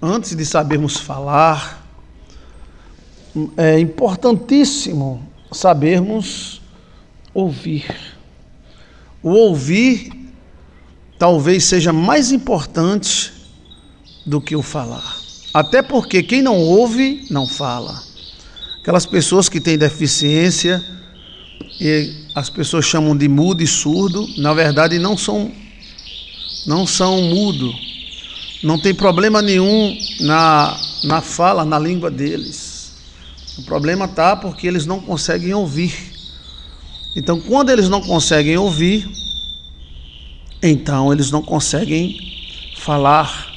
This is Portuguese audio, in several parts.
antes de sabermos falar, é importantíssimo sabermos ouvir. O ouvir talvez seja mais importante do que o falar. Até porque quem não ouve, não fala. Aquelas pessoas que têm deficiência, e as pessoas chamam de mudo e surdo, na verdade não são, não são mudo, não tem problema nenhum na, na fala, na língua deles. O problema está porque eles não conseguem ouvir. Então, quando eles não conseguem ouvir, então eles não conseguem falar.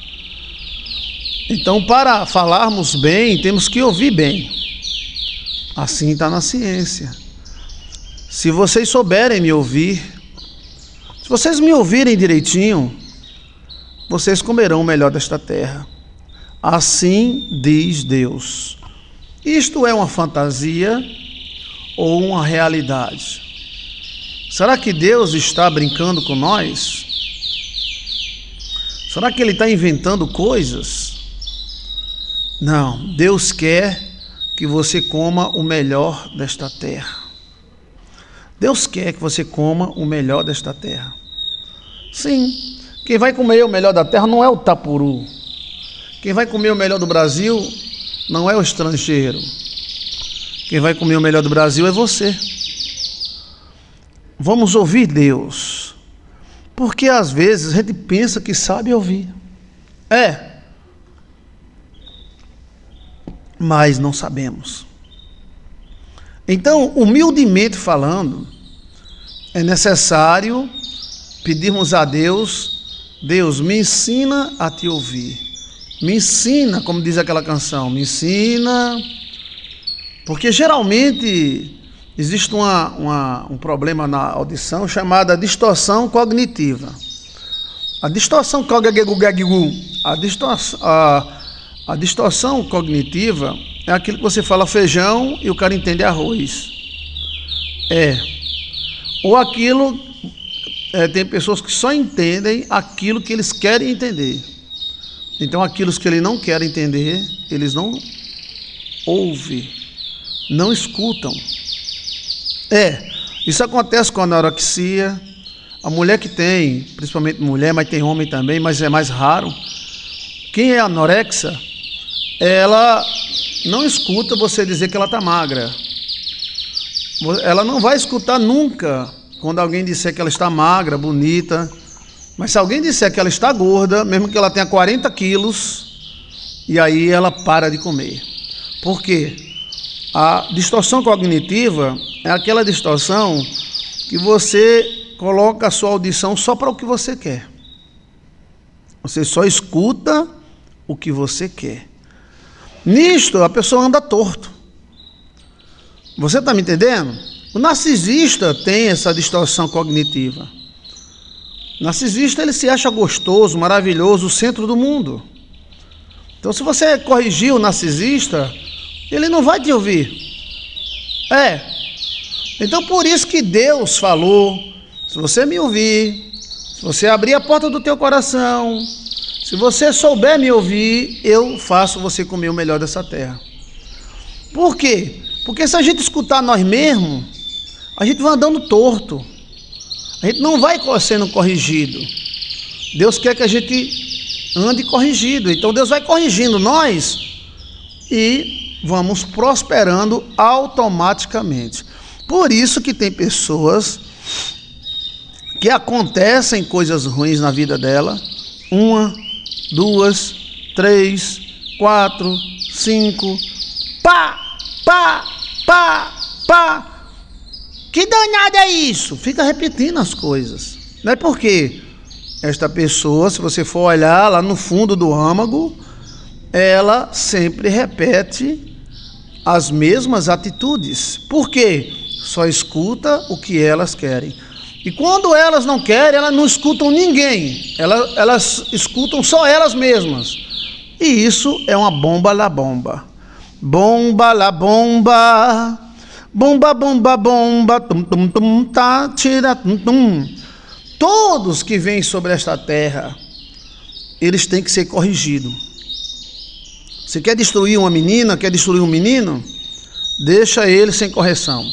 Então, para falarmos bem, temos que ouvir bem. Assim está na ciência. Se vocês souberem me ouvir, se vocês me ouvirem direitinho, vocês comerão o melhor desta terra. Assim diz Deus. Isto é uma fantasia ou uma realidade? Será que Deus está brincando com nós? Será que Ele está inventando coisas? Não, Deus quer que você coma o melhor desta terra. Deus quer que você coma o melhor desta terra. Sim, quem vai comer o melhor da terra não é o tapuru. Quem vai comer o melhor do Brasil não é o estrangeiro. Quem vai comer o melhor do Brasil é você. Vamos ouvir Deus. Porque às vezes a gente pensa que sabe ouvir. É. Mas não sabemos. Então, humildemente falando, é necessário pedirmos a Deus Deus, me ensina a te ouvir. Me ensina, como diz aquela canção, me ensina. Porque geralmente existe uma, uma, um problema na audição chamada distorção cognitiva. A distorção cognitiva, a a distorção cognitiva é aquilo que você fala feijão e o cara entende arroz. É. Ou aquilo é, tem pessoas que só entendem aquilo que eles querem entender. Então, aquilo que ele não querem entender, eles não ouvem, não escutam. É, isso acontece com a anorexia. A mulher que tem, principalmente mulher, mas tem homem também, mas é mais raro. Quem é anorexa, ela não escuta você dizer que ela está magra. Ela não vai escutar nunca quando alguém disser que ela está magra, bonita, mas se alguém disser que ela está gorda, mesmo que ela tenha 40 quilos, e aí ela para de comer. Por quê? A distorção cognitiva é aquela distorção que você coloca a sua audição só para o que você quer. Você só escuta o que você quer. Nisto, a pessoa anda torto. Você está me entendendo? O narcisista tem essa distorção cognitiva. O narcisista ele se acha gostoso, maravilhoso, o centro do mundo. Então, se você corrigir o narcisista, ele não vai te ouvir. É. Então, por isso que Deus falou: se você me ouvir, se você abrir a porta do teu coração, se você souber me ouvir, eu faço você comer o melhor dessa terra. Por quê? Porque se a gente escutar nós mesmos, a gente vai andando torto. A gente não vai sendo corrigido. Deus quer que a gente ande corrigido. Então Deus vai corrigindo nós e vamos prosperando automaticamente. Por isso que tem pessoas que acontecem coisas ruins na vida dela, uma, duas, três, quatro, cinco, pá, pá, pá, pá que danado é isso? Fica repetindo as coisas. Não é porque esta pessoa, se você for olhar lá no fundo do âmago, ela sempre repete as mesmas atitudes. Por quê? Só escuta o que elas querem. E quando elas não querem, elas não escutam ninguém. Elas, elas escutam só elas mesmas. E isso é uma bomba la bomba. Bomba la bomba. Bomba, bomba, bomba, tum, tum, tum, tá, tira, tum, tum. Todos que vêm sobre esta terra, eles têm que ser corrigidos. Você quer destruir uma menina, quer destruir um menino? Deixa ele sem correção.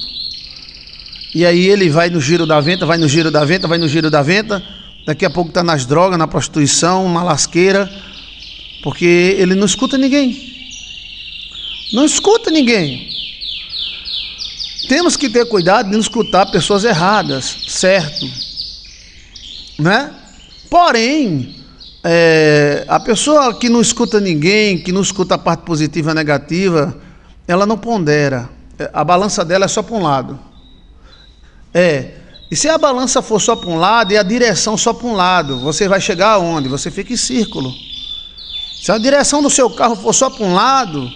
E aí ele vai no giro da venta, vai no giro da venta, vai no giro da venta. Daqui a pouco está nas drogas, na prostituição, uma lasqueira, porque ele não escuta ninguém. Não escuta ninguém temos que ter cuidado de não escutar pessoas erradas, certo? Né? Porém, é, a pessoa que não escuta ninguém, que não escuta a parte positiva e negativa, ela não pondera. É, a balança dela é só para um lado. É. E se a balança for só para um lado e a direção só para um lado, você vai chegar aonde? Você fica em círculo. Se a direção do seu carro for só para um lado,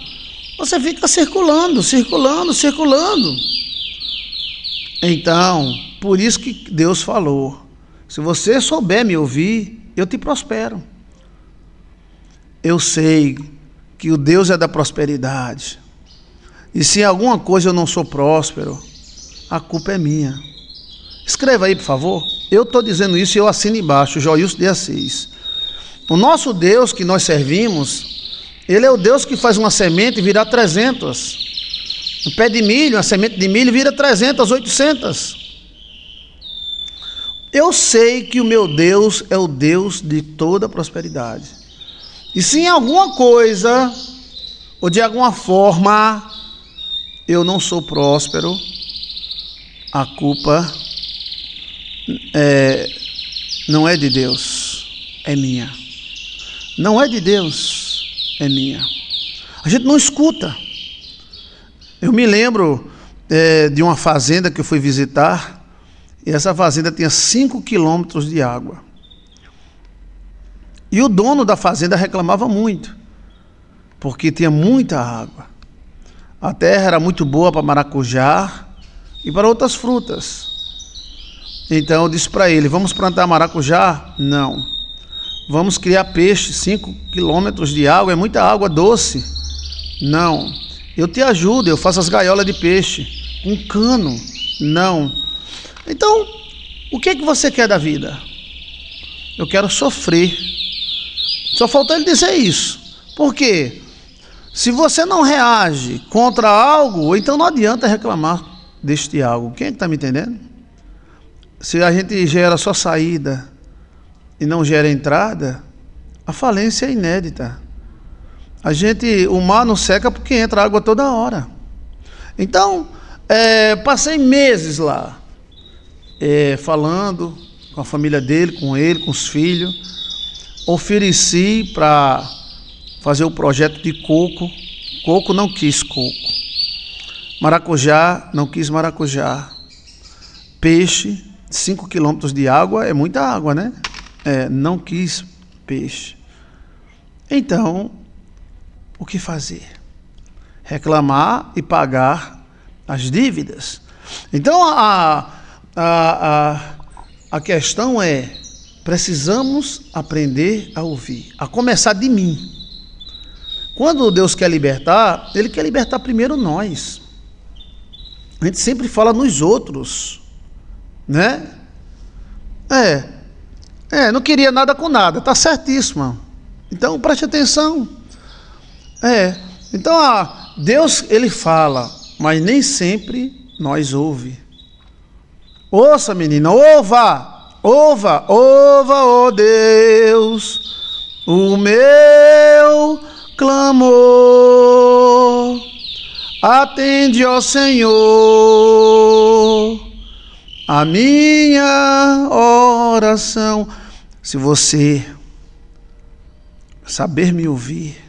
você fica circulando, circulando, circulando. Então, por isso que Deus falou: se você souber me ouvir, eu te prospero. Eu sei que o Deus é da prosperidade. E se em alguma coisa eu não sou próspero, a culpa é minha. Escreva aí, por favor. Eu estou dizendo isso e eu assino embaixo, Joilson de Assis. O nosso Deus que nós servimos ele é o Deus que faz uma semente virar 300. Um pé de milho, uma semente de milho vira 300, 800. Eu sei que o meu Deus é o Deus de toda prosperidade. E se em alguma coisa ou de alguma forma eu não sou próspero, a culpa é, não é de Deus, é minha. Não é de Deus é minha. A gente não escuta. Eu me lembro é, de uma fazenda que eu fui visitar, e essa fazenda tinha 5 quilômetros de água. E o dono da fazenda reclamava muito, porque tinha muita água. A terra era muito boa para maracujá e para outras frutas. Então eu disse para ele: Vamos plantar maracujá? Não. Vamos criar peixe, 5 quilômetros de água, é muita água doce. Não. Eu te ajudo, eu faço as gaiolas de peixe. Um cano. Não. Então, o que é que você quer da vida? Eu quero sofrer. Só faltou ele dizer isso. Por quê? Se você não reage contra algo, então não adianta reclamar deste algo. Quem é está que tá me entendendo? Se a gente gera só saída, e não gera entrada, a falência é inédita. A gente, o mar não seca porque entra água toda hora. Então, é, passei meses lá, é, falando com a família dele, com ele, com os filhos. Ofereci para fazer o projeto de coco. Coco não quis coco. Maracujá não quis maracujá. Peixe, 5 quilômetros de água é muita água, né? é, não quis peixe. Então, o que fazer? Reclamar e pagar as dívidas. Então, a, a, a, a questão é: precisamos aprender a ouvir, a começar de mim. Quando Deus quer libertar, Ele quer libertar primeiro nós. A gente sempre fala nos outros, né? É, é, não queria nada com nada, tá certíssimo. Então preste atenção. É, então ah, Deus ele fala, mas nem sempre nós ouve. Ouça, menina, ouva, ouva, ouva, ó oh Deus, o meu clamor. Atende, ó Senhor a minha oração. Se você saber me ouvir,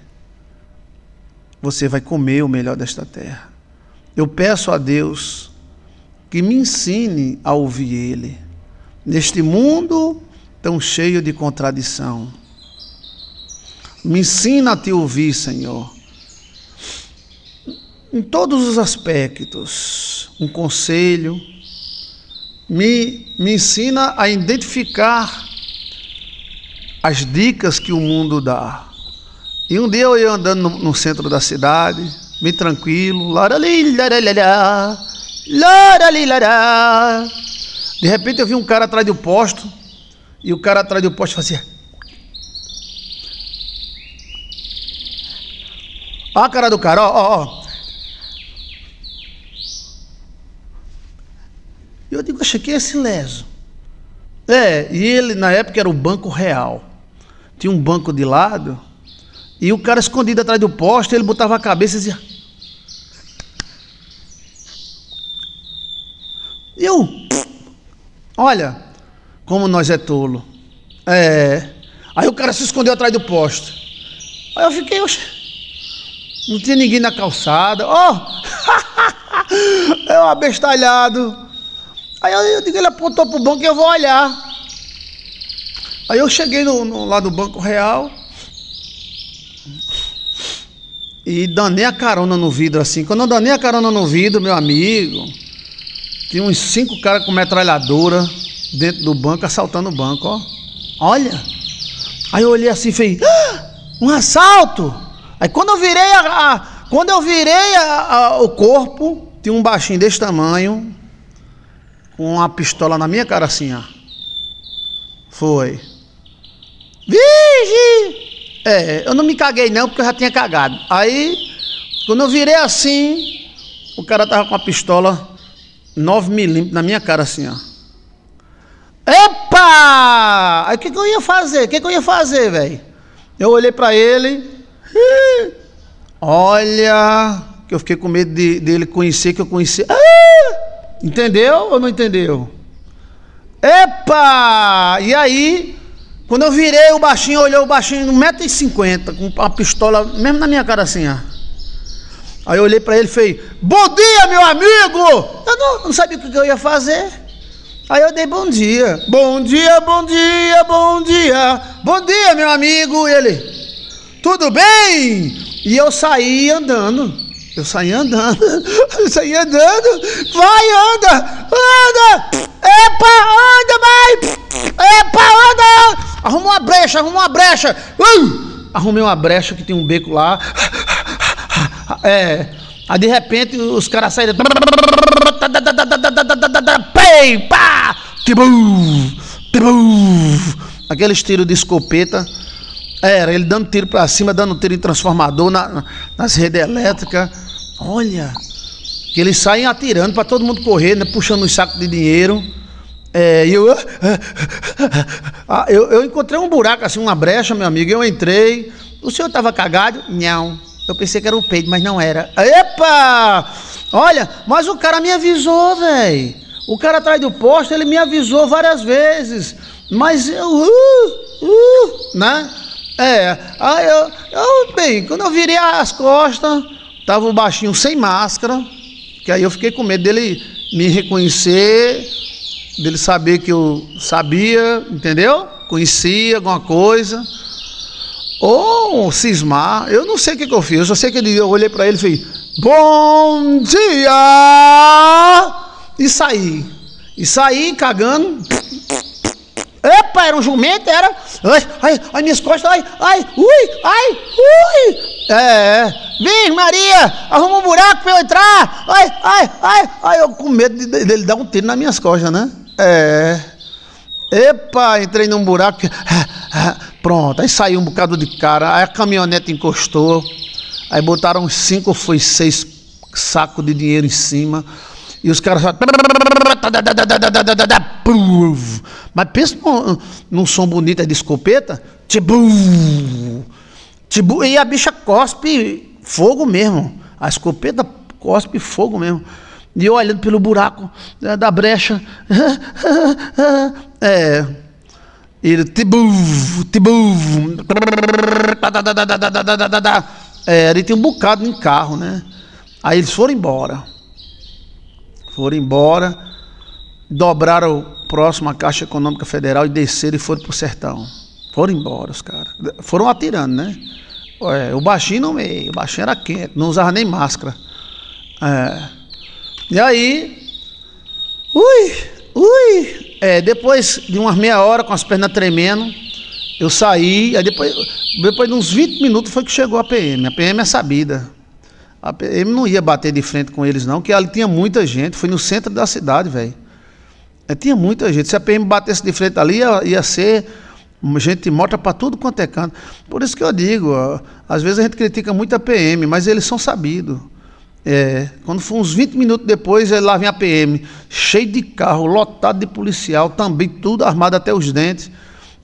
você vai comer o melhor desta terra. Eu peço a Deus que me ensine a ouvir Ele. Neste mundo tão cheio de contradição, me ensina a te ouvir, Senhor. Em todos os aspectos, um conselho, me, me ensina a identificar as dicas que o mundo dá. E um dia eu ia andando no, no centro da cidade, bem tranquilo, de repente eu vi um cara atrás do posto, e o cara atrás do posto fazia. Olha a cara do cara, ó, ó, ó. Eu digo, achei que é esse leso. É, e ele na época era o Banco Real. Tinha um banco de lado, e o cara escondido atrás do poste, ele botava a cabeça e dizia. E eu, olha, como nós é tolo. É. Aí o cara se escondeu atrás do poste. Aí eu fiquei, oxe, não tinha ninguém na calçada. Oh! é um abestalhado. Aí eu, digo, ele apontou para o banco e eu vou olhar. Aí eu cheguei no, no, lá do Banco Real e danei a carona no vidro assim. Quando eu danei a carona no vidro, meu amigo, tinha uns cinco caras com metralhadora dentro do banco, assaltando o banco, ó. Olha! Aí eu olhei assim e falei, ah, um assalto! Aí quando eu virei a, a quando eu virei a, a, o corpo, tinha um baixinho desse tamanho, com uma pistola na minha cara assim, ó. Foi. Vigi! É, eu não me caguei não, porque eu já tinha cagado. Aí, quando eu virei assim, o cara tava com a pistola 9 milímetros na minha cara assim, ó. Epa! Aí o que, que eu ia fazer? O que, que eu ia fazer, velho? Eu olhei para ele. Olha, que eu fiquei com medo de, dele conhecer, que eu conheci. Ah! Entendeu ou não entendeu? Epa! E aí, quando eu virei o baixinho, olhou o baixinho, 1,50m, com uma pistola, mesmo na minha cara assim, ó. Aí eu olhei para ele e falei, bom dia, meu amigo! Eu não, não sabia o que eu ia fazer. Aí eu dei bom dia. Bom dia, bom dia, bom dia. Bom dia, meu amigo. E ele, tudo bem? E eu saí andando. Eu saí andando, eu saí andando, vai, anda, anda, epa, anda, vai, epa, anda, arruma uma brecha, arruma uma brecha, uh! arrumei uma brecha que tem um beco lá, é, aí de repente os caras saíram, pei, pá, tibum, tipo, tibum, tipo, de escopeta, era ele dando tiro para cima, dando tiro em transformador na, nas redes elétricas, Olha, que eles saem atirando para todo mundo correr, né, puxando os sacos de dinheiro. É, eu, ah, eu, eu, encontrei um buraco, assim, uma brecha, meu amigo. Eu entrei. O senhor estava cagado? Não. Eu pensei que era o peito, mas não era. Epa! Olha, mas o cara me avisou, velho. O cara atrás do poste, ele me avisou várias vezes. Mas eu. Uh, uh, né? É. Aí eu, eu. Bem, quando eu virei as costas. Tava o baixinho sem máscara, que aí eu fiquei com medo dele me reconhecer, dele saber que eu sabia, entendeu? Conhecia alguma coisa. Ou cismar, eu não sei o que, que eu fiz, eu só sei que eu olhei para ele e falei, bom dia! E saí. E saí cagando rapaz, era um jumento, era. Ai, ai, ai, minhas costas, ai, ai, ui, ai, ui. É, é. Vem, Maria, arruma um buraco pra eu entrar. Ai, ai, ai, ai, eu com medo dele de, de dar um tiro nas minhas costas, né? É. Epa, entrei num buraco. Pronto, aí saiu um bocado de cara. Aí a caminhonete encostou. Aí botaram uns cinco ou foi seis sacos de dinheiro em cima. E os caras só. Mas pensa num, num som bonito é de escopeta. Tibu. Tipo, tipo, e a bicha cospe fogo mesmo. A escopeta cospe fogo mesmo. E olhando pelo buraco né, da brecha. É. Ele. Tibu. Tipo, Tibu. É, ele tem um bocado em carro, né? Aí eles foram embora. Foram embora, dobraram próximo à Caixa Econômica Federal e desceram e foram pro sertão. Foram embora os caras. Foram atirando, né? É, o baixinho no meio, o baixinho era quente, não usava nem máscara. É. E aí. Ui! Ui! É, depois de umas meia hora, com as pernas tremendo, eu saí. Aí depois, depois de uns 20 minutos foi que chegou a PM. A PM é sabida. Ele não ia bater de frente com eles, não, que ali tinha muita gente. Foi no centro da cidade, velho. É, tinha muita gente. Se a PM batesse de frente ali, ia, ia ser gente morta para tudo quanto é canto. Por isso que eu digo, ó, às vezes a gente critica muito a PM, mas eles são sabidos. É, quando foi uns 20 minutos depois, é, lá vem a PM, cheio de carro, lotado de policial, também tudo armado até os dentes.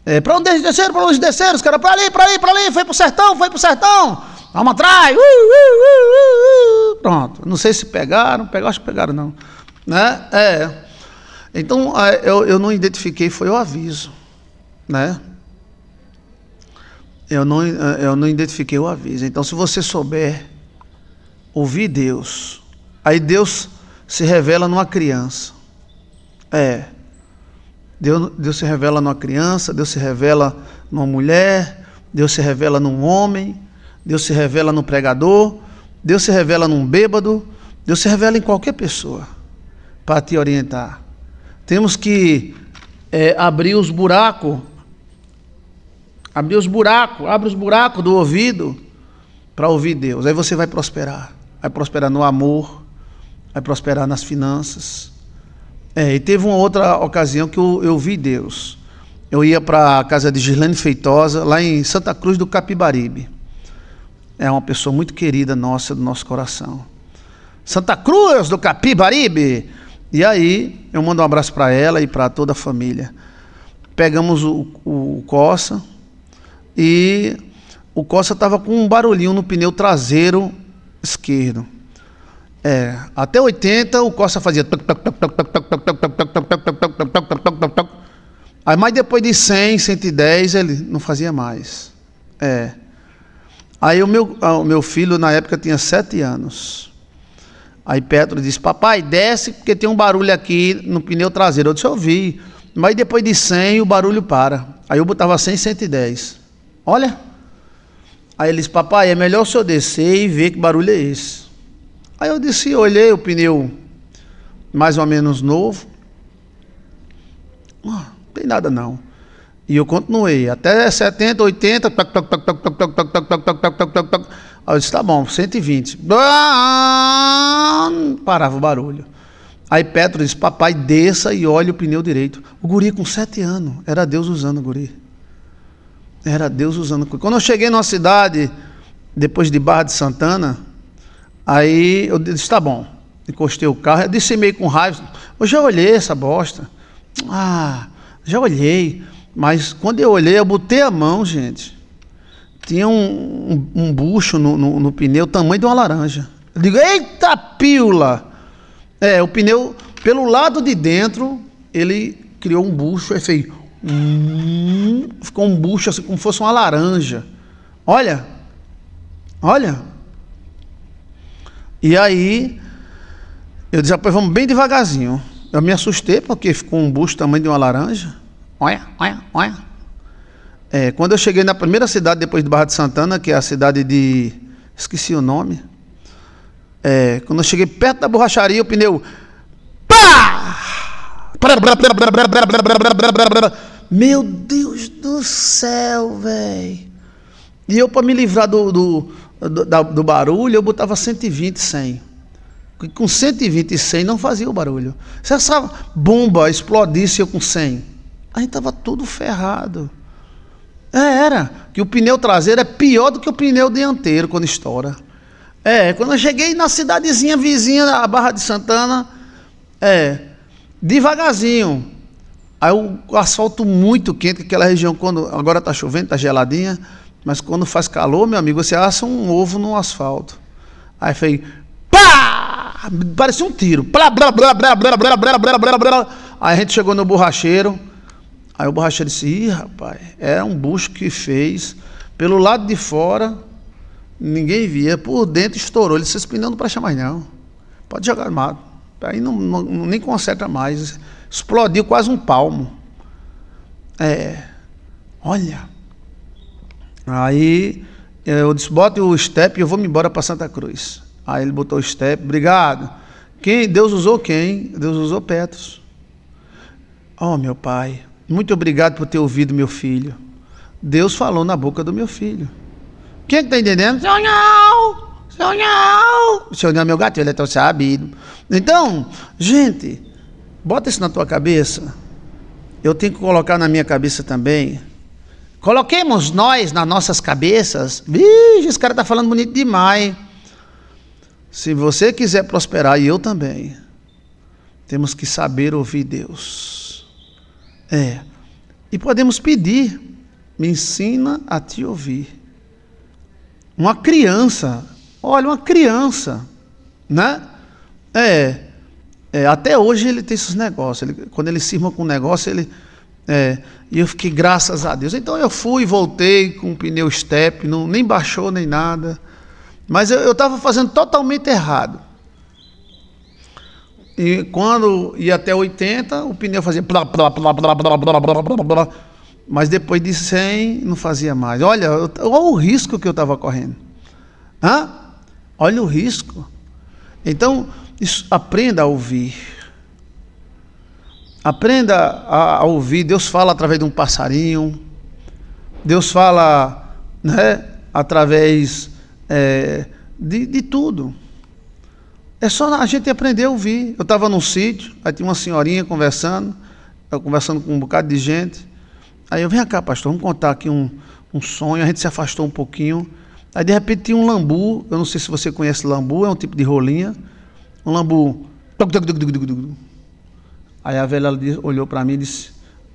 É, para onde eles desceram? Para onde eles desceram? Os caras, para ali, para ali, para ali, foi pro sertão, foi pro sertão. Vamos atrás! Uh, uh, uh, uh pronto. Não sei se pegaram, pegaram, acho que pegaram, não. Né? É. Então, eu, eu não identifiquei, foi o aviso. Né? Eu não, eh, eu não identifiquei o aviso. Então, se você souber ouvir Deus, aí Deus se revela numa criança. É. Deus, Deus se revela numa criança, Deus se revela numa mulher, Deus se revela num homem, Deus se revela no pregador, Deus se revela num bêbado, Deus se revela em qualquer pessoa para te orientar. Temos que é, abrir os buracos, abrir os buracos, abre os buracos do ouvido para ouvir Deus. Aí você vai prosperar. Vai prosperar no amor, vai prosperar nas finanças. É, e teve uma outra ocasião que eu, eu vi Deus. Eu ia para a casa de Gislane Feitosa, lá em Santa Cruz do Capibaribe é uma pessoa muito querida nossa, do nosso coração. Santa Cruz do Capibaribe. E aí, eu mando um abraço para ela e para toda a família. Pegamos o, o, o Coça e o Costa estava com um barulhinho no pneu traseiro esquerdo. É, até 80 o Costa fazia. Aí mais depois de 100, 110 ele não fazia mais. É. Aí o meu, ah, o meu filho, na época, tinha sete anos. Aí Pedro disse: Papai, desce porque tem um barulho aqui no pneu traseiro. Eu disse: Eu vi. Mas depois de 100 o barulho para. Aí eu botava 100, 110. Olha. Aí ele disse: Papai, é melhor o senhor descer e ver que barulho é esse. Aí eu disse: Olhei o pneu mais ou menos novo. Oh, não tem nada não. E eu continuei, até 70, 80, toc, toc, toc, toc, toc, toc, toc, toc, toc, toc, toc, toc, toc, Aí eu disse, tá bom, 120. Parava o barulho. Aí Petro disse, papai, desça e olhe o pneu direito. O guri com 7 anos, era Deus usando o guri. Era Deus usando o guri. Quando eu cheguei numa cidade, depois de Barra de Santana, aí eu disse, tá bom. Encostei o carro, eu disse meio com raiva, eu já olhei essa bosta. Ah, já olhei. Mas quando eu olhei, eu botei a mão, gente. Tinha um, um, um bucho no, no, no, pneu, tamanho de uma laranja. Eu digo, eita pílula! É, o pneu, pelo lado de dentro, ele criou um bucho, aí fez. Hum, ficou um bucho assim, como fosse uma laranja. Olha! Olha! E aí, eu disse, vamos bem devagarzinho. Eu me assustei porque ficou um bucho tamanho de uma laranja. Olha, olha, olha. É, quando eu cheguei na primeira cidade depois de Barra de Santana, que é a cidade de. Esqueci o nome. É, quando eu cheguei perto da borracharia, o pneu. Pá! Meu Deus do céu, velho. E eu, para me livrar do, do, do, do, barulho, eu botava 120, 100. Com 120 e 100 não fazia o barulho. Se essa bomba explodisse eu com 100, a gente tava tudo ferrado. É, era. Que o pneu traseiro é pior do que o pneu dianteiro quando estoura. É, quando eu cheguei na cidadezinha vizinha da Barra de Santana, é, devagarzinho. Aí o asfalto muito quente, aquela região quando agora está chovendo, está geladinha, mas quando faz calor, meu amigo, você assa um ovo no asfalto. Aí foi pá! Parecia um tiro. Blá blá blá blá blá blá blá blá blá blá. Aí a gente chegou no borracheiro. Aí o borracheiro disse: Ih, rapaz, era é um bucho que fez. Pelo lado de fora, ninguém via. Por dentro estourou. Ele disse: Esse pneu não presta mais, não. Pode jogar armado. Aí não, não, nem conserta mais. Explodiu quase um palmo. É. Olha. Aí é, eu disse: Bota o step e eu vou me embora para Santa Cruz. Aí ele botou o step. Obrigado. Quem? Deus usou quem? Deus usou Petros. Oh, meu pai. Muito obrigado por ter ouvido meu filho. Deus falou na boca do meu filho. Quem é está entendendo? Seu não! Seu não! Seu não é meu gato, ele é tão sabido. Então, gente, bota isso na tua cabeça. Eu tenho que colocar na minha cabeça também. Coloquemos nós nas nossas cabeças. Vixe, esse cara está falando bonito demais. Se você quiser prosperar, e eu também, temos que saber ouvir Deus. É. E podemos pedir, me ensina a te ouvir. Uma criança, olha, uma criança, né? É, é até hoje ele tem esses negócios. Ele, quando ele cima com um negócio, ele. É, e eu fiquei, graças a Deus. Então eu fui, voltei com o pneu step, não, nem baixou nem nada. Mas eu estava fazendo totalmente errado. E quando ia até 80, o pneu fazia blá, blá, blá, blá, blá, blá, blá, blá, blá. Mas depois de 100, não fazia mais. Olha, olha o risco que eu estava correndo. Hã? Olha o risco. Então, isso, aprenda a ouvir. Aprenda a, a ouvir. Deus fala através de um passarinho. Deus fala né, através é, de, de tudo. É só a gente aprender a ouvir. Eu estava num sítio, aí tinha uma senhorinha conversando, eu conversando com um bocado de gente. Aí eu, vem cá, pastor, vamos contar aqui um, um sonho. A gente se afastou um pouquinho. Aí de repente tinha um lambu, eu não sei se você conhece lambu, é um tipo de rolinha. Um lambu. Aí a velha olhou para mim e disse: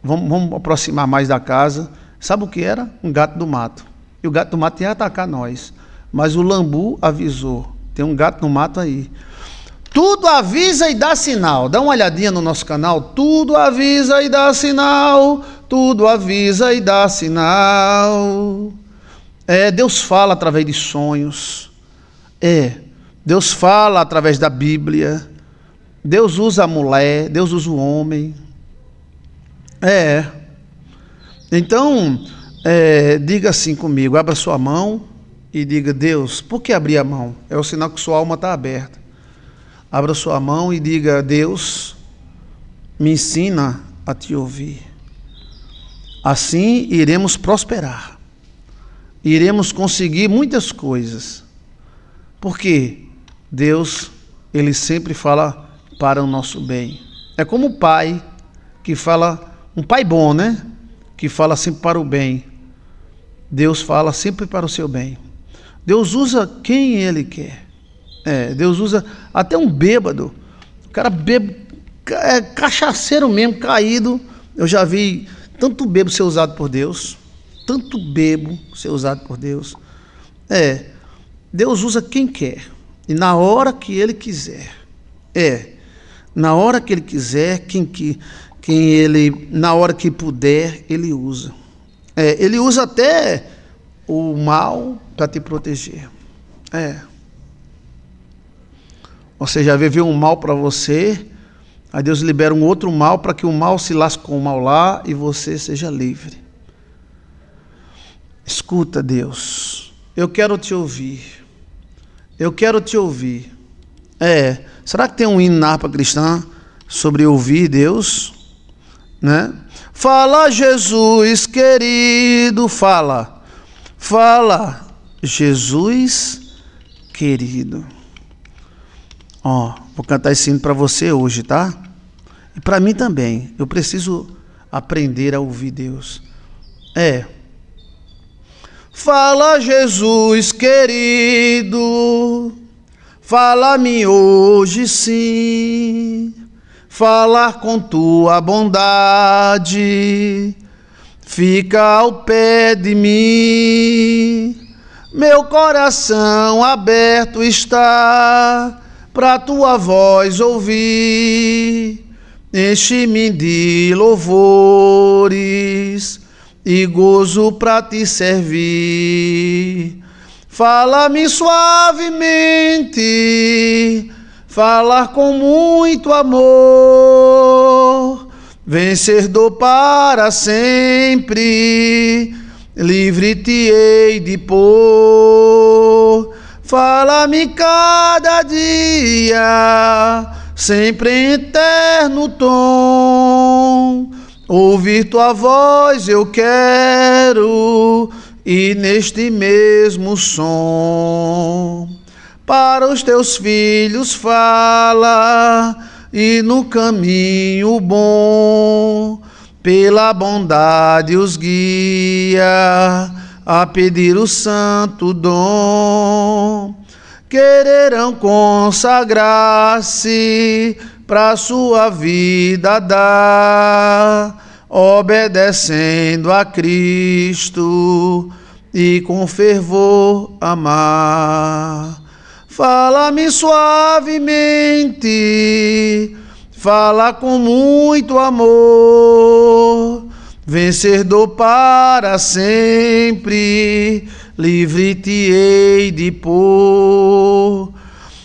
vamos, vamos aproximar mais da casa. Sabe o que era? Um gato do mato. E o gato do mato ia atacar nós. Mas o lambu avisou tem um gato no mato aí. Tudo avisa e dá sinal. Dá uma olhadinha no nosso canal. Tudo avisa e dá sinal. Tudo avisa e dá sinal. É, Deus fala através de sonhos. É, Deus fala através da Bíblia. Deus usa a mulher, Deus usa o homem. É. Então, é, diga assim comigo: abra sua mão e diga: Deus, por que abrir a mão? É o sinal que sua alma está aberta. Abra sua mão e diga: Deus, me ensina a te ouvir. Assim iremos prosperar, iremos conseguir muitas coisas, porque Deus, Ele sempre fala para o nosso bem. É como o pai que fala, um pai bom, né? Que fala sempre para o bem. Deus fala sempre para o seu bem. Deus usa quem Ele quer. É, Deus usa até um bêbado. O cara bebo, é cachaceiro mesmo, caído. Eu já vi tanto bebo ser usado por Deus. Tanto bebo ser usado por Deus. É, Deus usa quem quer. E na hora que Ele quiser. É, na hora que Ele quiser, quem, que, quem Ele, na hora que puder, Ele usa. É, ele usa até o mal para te proteger. É. Você já viveu um mal para você, aí Deus libera um outro mal para que o mal se lasque com o mal lá e você seja livre. Escuta, Deus, eu quero te ouvir. Eu quero te ouvir. É, será que tem um hino na harpa cristã sobre ouvir Deus? Né? Fala, Jesus querido, fala. Fala, Jesus querido. Ó, vou cantar esse hino para você hoje, tá? E para mim também. Eu preciso aprender a ouvir Deus. É. Fala, Jesus querido. Fala-me hoje sim. Falar com tua bondade Fica ao pé de mim, meu coração aberto está para tua voz ouvir. Enche-me de louvores e gozo para te servir. Fala-me suavemente, falar com muito amor vencedor para sempre, livre te hei de pôr. Fala-me cada dia, sempre em eterno tom. Ouvir tua voz eu quero, e neste mesmo som, para os teus filhos fala e no caminho bom, pela bondade os guia a pedir o santo dom. Quererão consagrar-se para sua vida dar, obedecendo a Cristo e com fervor amar Fala-me suavemente, fala com muito amor, vencedor para sempre, livre te hei de pôr.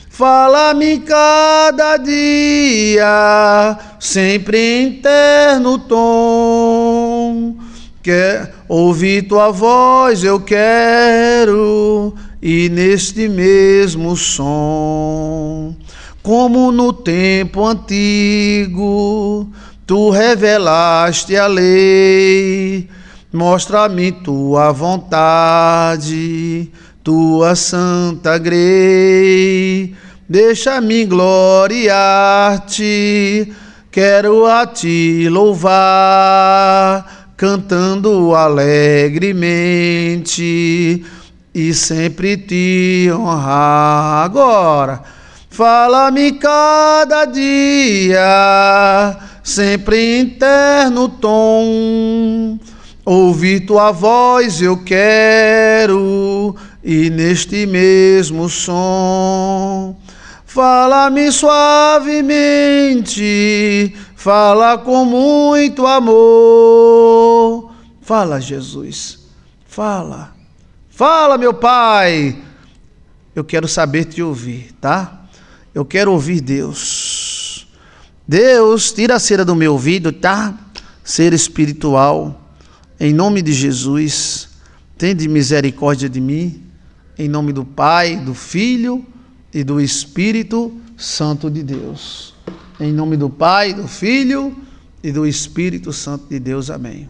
Fala-me cada dia, sempre em terno tom. Quer ouvir tua voz, eu quero e neste mesmo som, como no tempo antigo, tu revelaste a lei, mostra-me tua vontade, tua santa grei. Deixa-me gloriar-te, quero a ti louvar, cantando alegremente e sempre te honrar. Agora, fala-me cada dia, sempre em terno tom. Ouvir tua voz eu quero, e neste mesmo som. Fala-me suavemente, fala com muito amor. Fala, Jesus, fala Fala, meu Pai. Eu quero saber te ouvir, tá? Eu quero ouvir Deus. Deus, tira a cera do meu ouvido, tá? Ser espiritual. Em nome de Jesus, tenha misericórdia de mim. Em nome do Pai, do Filho e do Espírito Santo de Deus. Em nome do Pai, do Filho e do Espírito Santo de Deus. Amém.